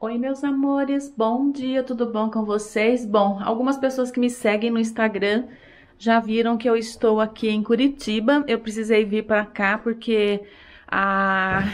Oi, meus amores, bom dia, tudo bom com vocês? Bom, algumas pessoas que me seguem no Instagram já viram que eu estou aqui em Curitiba. Eu precisei vir para cá porque a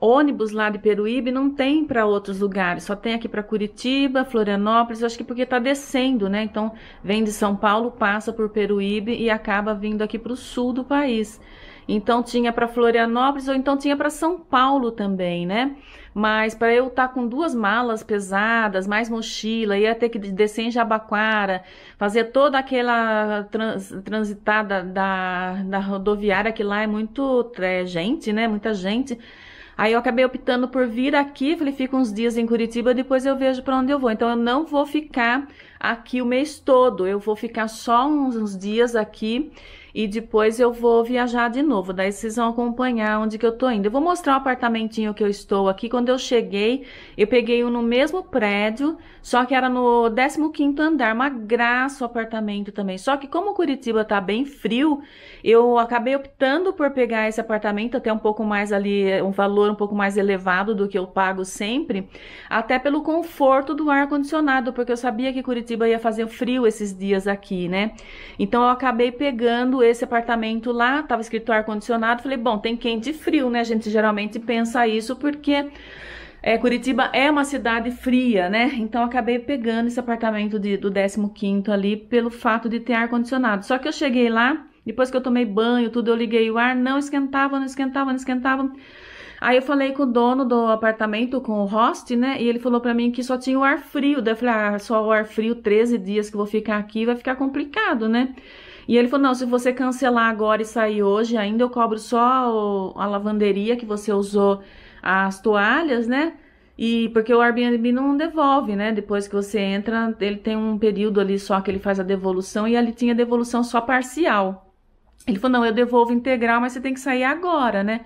ônibus lá de Peruíbe não tem para outros lugares, só tem aqui para Curitiba, Florianópolis, acho que porque está descendo, né? Então, vem de São Paulo, passa por Peruíbe e acaba vindo aqui para o sul do país. Então tinha para Florianópolis ou então tinha para São Paulo também, né? Mas para eu estar tá com duas malas pesadas, mais mochila, ia ter que descer em Jabaquara, fazer toda aquela trans, transitada da, da rodoviária, que lá é muito é, gente, né? Muita gente. Aí eu acabei optando por vir aqui, falei, fica uns dias em Curitiba, depois eu vejo para onde eu vou. Então eu não vou ficar aqui o mês todo, eu vou ficar só uns, uns dias aqui e depois eu vou viajar de novo. Daí vocês vão acompanhar onde que eu tô indo. Eu vou mostrar o apartamentinho que eu estou aqui. Quando eu cheguei, eu peguei um no mesmo prédio, só que era no 15º andar, uma graça o apartamento também. Só que como Curitiba tá bem frio, eu acabei optando por pegar esse apartamento até um pouco mais ali, um valor um pouco mais elevado do que eu pago sempre, até pelo conforto do ar condicionado, porque eu sabia que Curitiba ia fazer frio esses dias aqui, né? Então eu acabei pegando esse apartamento lá, tava escrito ar-condicionado, falei, bom, tem quente e frio, né? A gente geralmente pensa isso porque é, Curitiba é uma cidade fria, né? Então acabei pegando esse apartamento de, do 15 ali pelo fato de ter ar-condicionado. Só que eu cheguei lá, depois que eu tomei banho, tudo, eu liguei o ar, não esquentava, não esquentava, não esquentava. Aí eu falei com o dono do apartamento, com o host, né? E ele falou pra mim que só tinha o ar frio. Daí eu falei, ah, só o ar frio, 13 dias que vou ficar aqui, vai ficar complicado, né? E ele falou: não, se você cancelar agora e sair hoje, ainda eu cobro só a lavanderia que você usou as toalhas, né? E porque o Airbnb não devolve, né? Depois que você entra, ele tem um período ali só que ele faz a devolução e ali tinha devolução só parcial. Ele falou: não, eu devolvo integral, mas você tem que sair agora, né?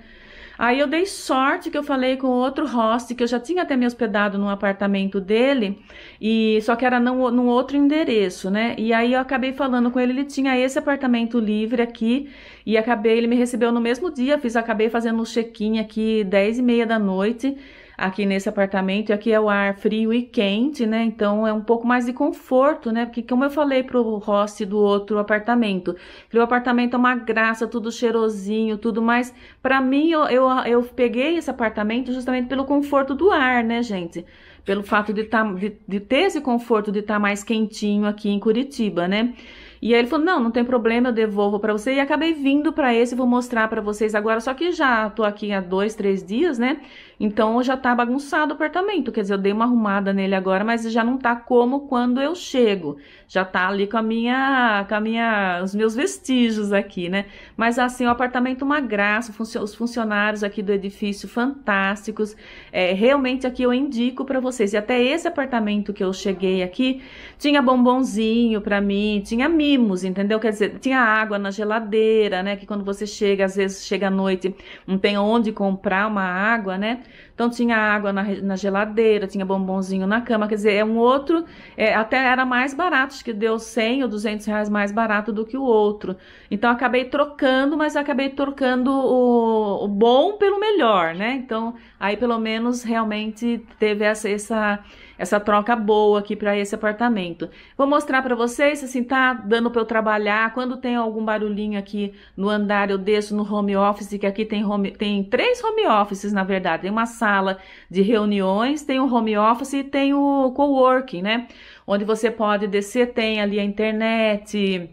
Aí eu dei sorte que eu falei com outro host, que eu já tinha até me hospedado no apartamento dele, e só que era num, num outro endereço, né? E aí eu acabei falando com ele, ele tinha esse apartamento livre aqui, e acabei, ele me recebeu no mesmo dia, fiz, acabei fazendo um check-in aqui 10 e meia da noite, aqui nesse apartamento, e aqui é o ar frio e quente, né? Então é um pouco mais de conforto, né? Porque como eu falei pro Rossi do outro apartamento, o apartamento é uma graça, tudo cheirosinho, tudo mais. Para mim, eu, eu, eu peguei esse apartamento justamente pelo conforto do ar, né, gente? Pelo fato de, tá, de, de ter esse conforto de estar tá mais quentinho aqui em Curitiba, né? E aí ele falou: "Não, não tem problema, eu devolvo para você". E acabei vindo para esse, vou mostrar para vocês agora, só que já tô aqui há dois, três dias, né? Então já tá bagunçado o apartamento, quer dizer, eu dei uma arrumada nele agora, mas já não tá como quando eu chego. Já tá ali com a minha, com a minha, os meus vestígios aqui, né? Mas assim, o apartamento é uma graça, os funcionários aqui do edifício fantásticos. É, realmente aqui eu indico para vocês. E até esse apartamento que eu cheguei aqui, tinha bombonzinho para mim, tinha milho mimos, entendeu? Quer dizer, tinha água na geladeira, né? Que quando você chega, às vezes chega à noite, não tem onde comprar uma água, né? Então tinha água na, na geladeira, tinha bombonzinho na cama, quer dizer, é um outro, é, até era mais barato, acho que deu 100 ou 200 reais mais barato do que o outro. Então acabei trocando, mas acabei trocando o, o bom pelo melhor, né? Então aí pelo menos realmente teve essa, essa essa troca boa aqui para esse apartamento. Vou mostrar para vocês, assim, tá dando para eu trabalhar. Quando tem algum barulhinho aqui no andar, eu desço no home office, que aqui tem, home, tem três home offices, na verdade. Tem uma sala de reuniões, tem o um home office e tem o coworking, né? Onde você pode descer, tem ali a internet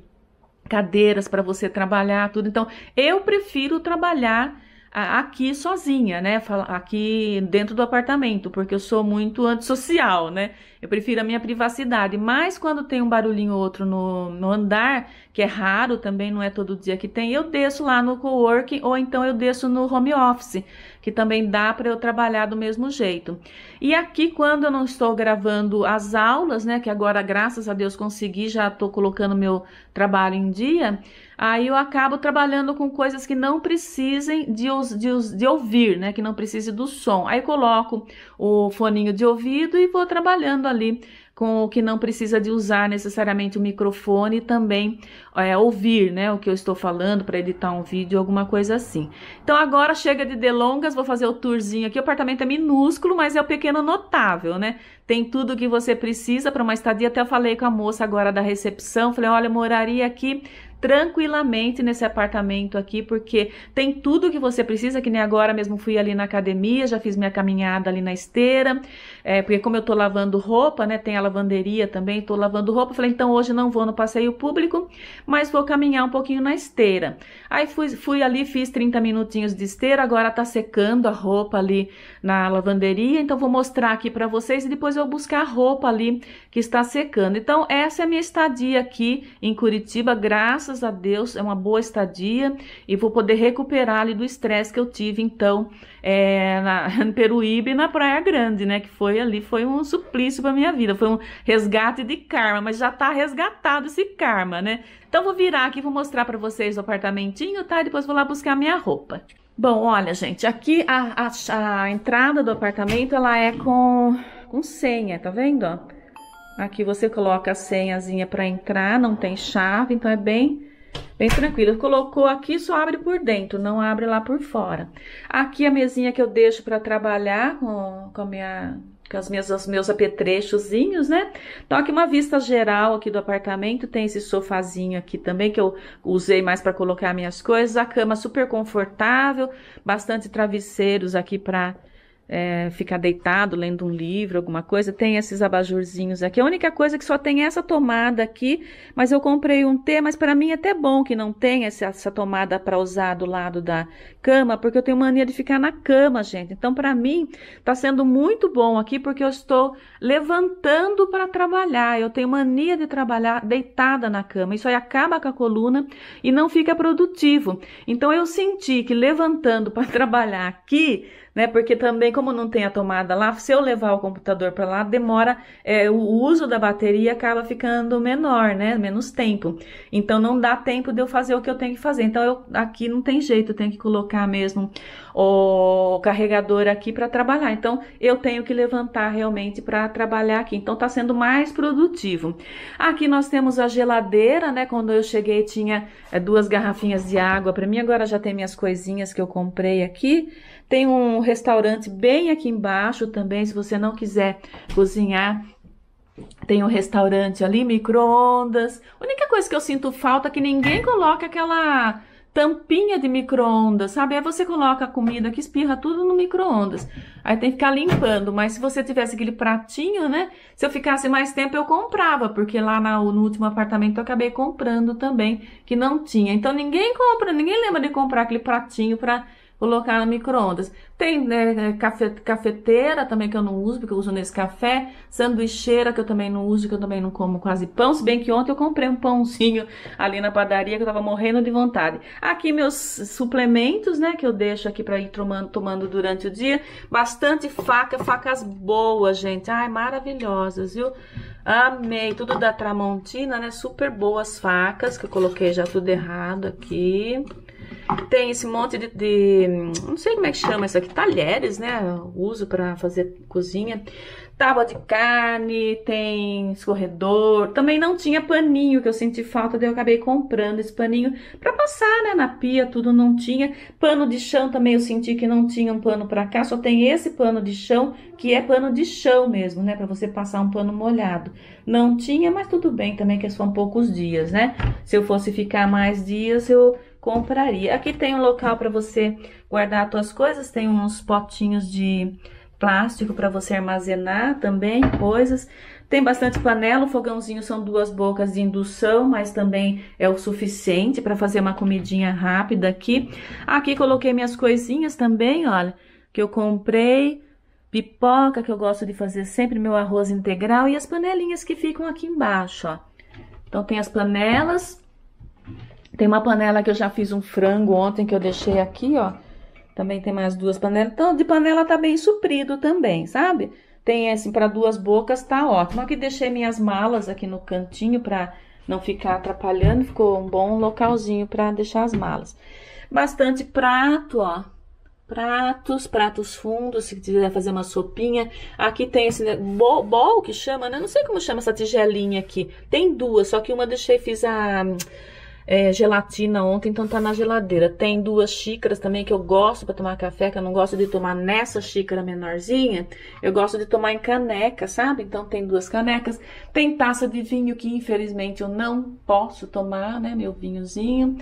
cadeiras para você trabalhar, tudo. Então, eu prefiro trabalhar aqui sozinha, né? Aqui dentro do apartamento, porque eu sou muito antissocial, né? Eu prefiro a minha privacidade, mas quando tem um barulhinho ou outro no, no, andar, que é raro também, não é todo dia que tem, eu desço lá no coworking ou então eu desço no home office, que também dá para eu trabalhar do mesmo jeito. E aqui, quando eu não estou gravando as aulas, né, que agora, graças a Deus, consegui, já estou colocando meu trabalho em dia, aí eu acabo trabalhando com coisas que não precisem de, de, de ouvir, né, que não precise do som. Aí coloco o foninho de ouvido e vou trabalhando ali ali com o que não precisa de usar necessariamente o microfone e também é, ouvir né, o que eu estou falando para editar um vídeo, alguma coisa assim. Então agora chega de delongas, vou fazer o tourzinho aqui. O apartamento é minúsculo, mas é o pequeno notável, né? Tem tudo o que você precisa para uma estadia. Até eu falei com a moça agora da recepção, falei, olha, moraria aqui tranquilamente nesse apartamento aqui, porque tem tudo que você precisa, que nem agora mesmo fui ali na academia, já fiz minha caminhada ali na esteira, é, porque como eu tô lavando roupa, né, tem a lavanderia também, tô lavando roupa, falei, então hoje não vou no passeio público, mas vou caminhar um pouquinho na esteira. Aí fui, fui ali, fiz 30 minutinhos de esteira, agora tá secando a roupa ali na lavanderia, então vou mostrar aqui para vocês e depois eu vou buscar a roupa ali que está secando. Então essa é a minha estadia aqui em Curitiba, graças graças a Deus, é uma boa estadia e vou poder recuperar ali do estresse que eu tive, então, é, na, em Peruíbe na Praia Grande, né? Que foi ali, foi um suplício para minha vida, foi um resgate de karma, mas já tá resgatado esse karma, né? Então, vou virar aqui, vou mostrar para vocês o apartamentinho, tá? E depois vou lá buscar minha roupa. Bom, olha, gente, aqui a, a, a entrada do apartamento, ela é com, com senha, tá vendo, ó? Aqui você coloca a senhazinha para entrar, não tem chave, então é bem, bem tranquilo. Colocou aqui, só abre por dentro, não abre lá por fora. Aqui a mesinha que eu deixo para trabalhar com, com, minha, com as minhas, os meus apetrechozinhos, né? Então aqui uma vista geral aqui do apartamento, tem esse sofazinho aqui também que eu usei mais para colocar minhas coisas. A cama super confortável, bastante travesseiros aqui para é, ficar deitado lendo um livro, alguma coisa. Tem esses abajurzinhos aqui. A única coisa é que só tem essa tomada aqui, mas eu comprei um T, mas para mim é até bom que não tenha essa, essa tomada para usar do lado da cama, porque eu tenho mania de ficar na cama, gente. Então, para mim, está sendo muito bom aqui, porque eu estou levantando para trabalhar. Eu tenho mania de trabalhar deitada na cama. Isso aí acaba com a coluna e não fica produtivo. Então, eu senti que levantando para trabalhar aqui né? Porque também, como não tem a tomada lá, se eu levar o computador para lá, demora, é, o uso da bateria acaba ficando menor, né? Menos tempo. Então, não dá tempo de eu fazer o que eu tenho que fazer. Então, eu, aqui não tem jeito, eu tenho que colocar mesmo o carregador aqui para trabalhar. Então, eu tenho que levantar realmente para trabalhar aqui. Então, tá sendo mais produtivo. Aqui nós temos a geladeira, né? Quando eu cheguei, tinha é, duas garrafinhas de água para mim. Agora já tem minhas coisinhas que eu comprei aqui. Tem um restaurante bem aqui embaixo também, se você não quiser cozinhar. Tem um restaurante ali, micro-ondas. A única coisa que eu sinto falta é que ninguém coloca aquela tampinha de micro-ondas, sabe? Aí você coloca a comida que espirra tudo no micro-ondas. Aí tem que ficar limpando. Mas se você tivesse aquele pratinho, né? Se eu ficasse mais tempo, eu comprava, porque lá no último apartamento eu acabei comprando também, que não tinha. Então ninguém compra, ninguém lembra de comprar aquele pratinho para colocar no micro-ondas. Tem né, é, cafeteira também que eu não uso, porque eu uso nesse café. Sanduicheira que eu também não uso, que eu também não como quase pão. Se bem que ontem eu comprei um pãozinho ali na padaria, que eu tava morrendo de vontade. Aqui meus suplementos, né, que eu deixo aqui pra ir tomando, tomando durante o dia. Bastante faca, facas boas, gente. Ai, maravilhosas, viu? Amei, tudo da Tramontina, né? Super boas facas, que eu coloquei já tudo errado aqui. Tem esse monte de, de, Não sei como é que chama isso aqui. Talheres, né? Uso para fazer cozinha. Tábua de carne, tem escorredor. Também não tinha paninho, que eu senti falta, daí eu acabei comprando esse paninho para passar, né? Na pia, tudo não tinha. Pano de chão também eu senti que não tinha um pano para cá. Só tem esse pano de chão, que é pano de chão mesmo, né? Para você passar um pano molhado. Não tinha, mas tudo bem também, que é são poucos dias, né? Se eu fosse ficar mais dias, eu compraria. Aqui tem um local para você guardar as suas coisas, tem uns potinhos de plástico para você armazenar também coisas. Tem bastante panela, o fogãozinho são duas bocas de indução, mas também é o suficiente para fazer uma comidinha rápida aqui. Aqui coloquei minhas coisinhas também, olha, que eu comprei, pipoca que eu gosto de fazer sempre, meu arroz integral e as panelinhas que ficam aqui embaixo, ó. Então tem as panelas, tem uma panela que eu já fiz um frango ontem que eu deixei aqui, ó. Também tem mais duas panelas. Então, de panela tá bem suprido também, sabe? Tem assim para duas bocas, tá ótimo. Aqui deixei minhas malas aqui no cantinho para não ficar atrapalhando. Ficou um bom localzinho para deixar as malas. Bastante prato, ó. Pratos, pratos fundos, se quiser fazer uma sopinha. Aqui tem esse bol, bol que chama, né? Não sei como chama essa tigelinha aqui. Tem duas, só que uma deixei, fiz a é, gelatina ontem, então tá na geladeira. Tem duas xícaras também que eu gosto para tomar café, que eu não gosto de tomar nessa xícara menorzinha. Eu gosto de tomar em caneca, sabe? Então tem duas canecas. Tem taça de vinho que infelizmente eu não posso tomar, né? Meu vinhozinho.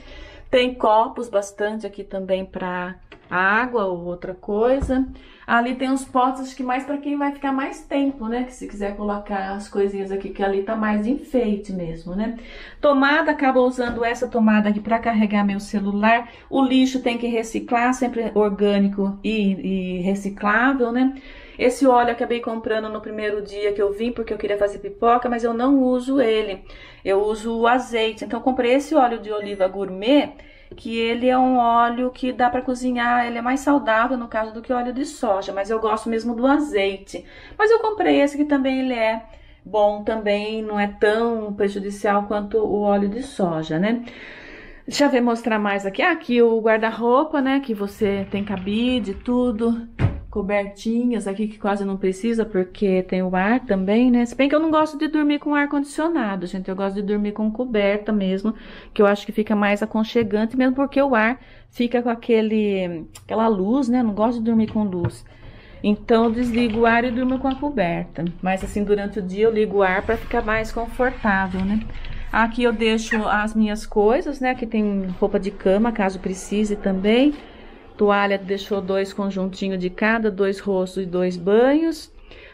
Tem copos bastante aqui também para água ou outra coisa. Ali tem uns potes, acho que mais para quem vai ficar mais tempo, né? Que se quiser colocar as coisinhas aqui, que ali tá mais de enfeite mesmo, né? Tomada, acabo usando essa tomada aqui para carregar meu celular. O lixo tem que reciclar, sempre orgânico e, e reciclável, né? Esse óleo eu acabei comprando no primeiro dia que eu vim porque eu queria fazer pipoca, mas eu não uso ele. Eu uso o azeite. Então comprei esse óleo de oliva gourmet, que ele é um óleo que dá para cozinhar, ele é mais saudável no caso do que óleo de soja, mas eu gosto mesmo do azeite. Mas eu comprei esse que também ele é bom também, não é tão prejudicial quanto o óleo de soja, né? Deixa eu ver mostrar mais aqui. Ah, aqui o guarda-roupa, né? Que você tem cabide, tudo cobertinhas aqui que quase não precisa, porque tem o ar também, né? Se bem que eu não gosto de dormir com ar-condicionado, gente. Eu gosto de dormir com coberta mesmo, que eu acho que fica mais aconchegante, mesmo porque o ar fica com aquele, aquela luz, né? Eu não gosto de dormir com luz. Então, eu desligo o ar e durmo com a coberta. Mas, assim, durante o dia eu ligo o ar para ficar mais confortável, né? Aqui eu deixo as minhas coisas, né? Aqui tem roupa de cama, caso precise também. Toalha deixou dois conjuntinhos de cada, dois rostos e dois banhos.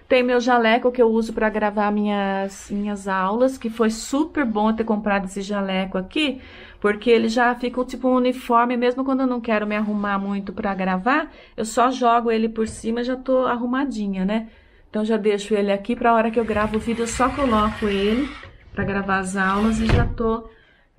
Tem meu jaleco que eu uso para gravar minhas, minhas aulas, que foi super bom ter comprado esse jaleco aqui, porque ele já fica tipo um uniforme, mesmo quando eu não quero me arrumar muito para gravar, eu só jogo ele por cima e já tô arrumadinha, né? Então já deixo ele aqui para a hora que eu gravo o vídeo, eu só coloco ele para gravar as aulas e já tô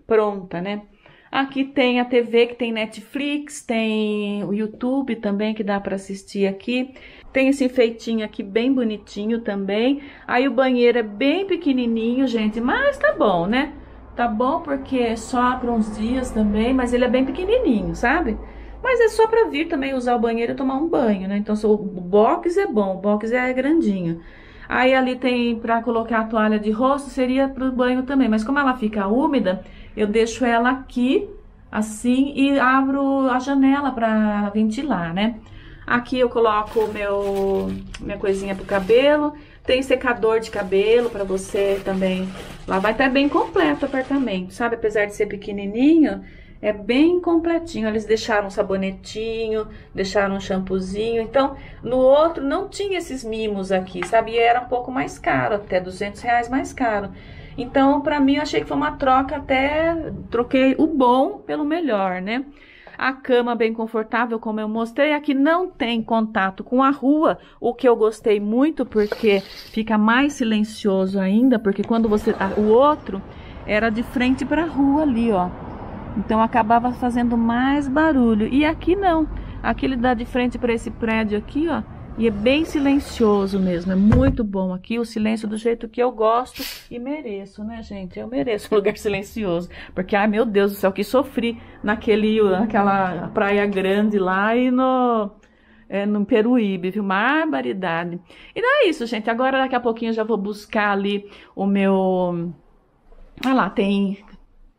pronta, né? Aqui tem a TV, que tem Netflix, tem o YouTube também, que dá para assistir aqui. Tem esse enfeitinho aqui bem bonitinho também. Aí o banheiro é bem pequenininho, gente, mas tá bom, né? Tá bom porque é só para uns dias também, mas ele é bem pequenininho, sabe? Mas é só para vir também usar o banheiro e tomar um banho, né? Então o box é bom, o box é grandinho. Aí ali tem para colocar a toalha de rosto, seria para o banho também. Mas como ela fica úmida, eu deixo ela aqui, assim, e abro a janela para ventilar, né? Aqui eu coloco meu, minha coisinha pro cabelo, tem secador de cabelo para você também Lá vai estar tá bem completo o apartamento, sabe? Apesar de ser pequenininho, é bem completinho. Eles deixaram um sabonetinho, deixaram um shampoozinho. Então, no outro não tinha esses mimos aqui, sabe? E era um pouco mais caro, até 200 reais mais caro. Então, para mim, eu achei que foi uma troca até troquei o bom pelo melhor, né? A cama bem confortável, como eu mostrei, aqui não tem contato com a rua, o que eu gostei muito porque fica mais silencioso ainda, porque quando você tá, o outro era de frente para a rua ali, ó. Então acabava fazendo mais barulho. E aqui não. Aqui ele dá de frente para esse prédio aqui, ó e é bem silencioso mesmo, é muito bom aqui o silêncio do jeito que eu gosto e mereço, né, gente? Eu mereço um lugar silencioso, porque ai meu Deus do céu, que sofri naquele naquela praia grande lá e no é, no Peruíbe, viu? Uma barbaridade. E não é isso, gente. Agora daqui a pouquinho eu já vou buscar ali o meu Olha ah lá, tem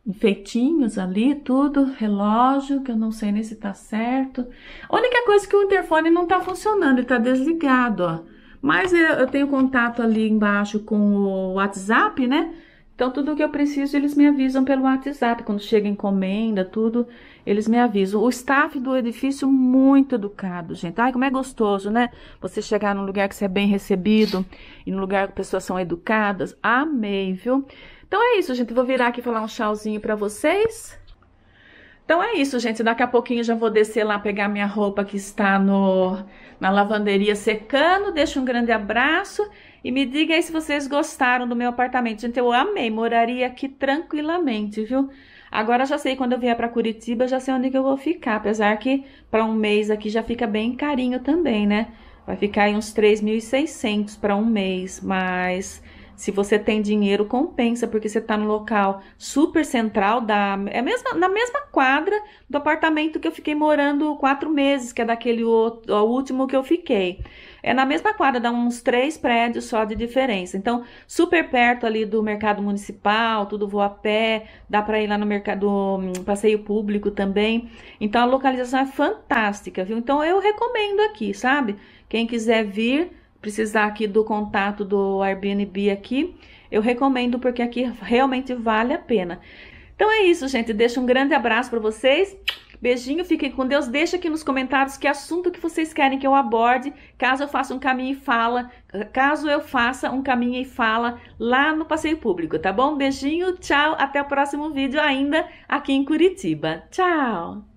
enfeitinhos ali, tudo, relógio, que eu não sei nem se tá certo. A única coisa é que o interfone não tá funcionando, ele tá desligado, ó. Mas eu, eu tenho contato ali embaixo com o WhatsApp, né? Então, tudo que eu preciso, eles me avisam pelo WhatsApp. Quando chega encomenda, tudo, eles me avisam. O staff do edifício, muito educado, gente. Ai, como é gostoso, né? Você chegar num lugar que você é bem recebido e num lugar que pessoas são educadas. Amei, viu? Então é isso, gente. Vou virar aqui e falar um tchauzinho para vocês. Então é isso, gente. Daqui a pouquinho já vou descer lá pegar minha roupa que está no, na lavanderia secando. Deixo um grande abraço e me diga aí se vocês gostaram do meu apartamento. Gente, eu amei. Moraria aqui tranquilamente, viu? Agora já sei, quando eu vier para Curitiba, já sei onde que eu vou ficar. Apesar que para um mês aqui já fica bem carinho também, né? Vai ficar aí uns 3.600 para um mês, mas... Se você tem dinheiro, compensa, porque você está no local super central, da, é mesma, na mesma quadra do apartamento que eu fiquei morando quatro meses, que é daquele outro, é o último que eu fiquei. É na mesma quadra, dá uns três prédios só de diferença. Então, super perto ali do mercado municipal, tudo vou a pé, dá para ir lá no mercado, hum, passeio público também. Então, a localização é fantástica, viu? Então, eu recomendo aqui, sabe? Quem quiser vir precisar aqui do contato do Airbnb aqui, eu recomendo porque aqui realmente vale a pena. Então é isso, gente. Deixo um grande abraço para vocês. Beijinho, fiquem com Deus. Deixa aqui nos comentários que assunto que vocês querem que eu aborde, caso eu faça um caminho e fala, caso eu faça um caminho e fala lá no passeio público, tá bom? Beijinho, tchau, até o próximo vídeo ainda aqui em Curitiba. Tchau.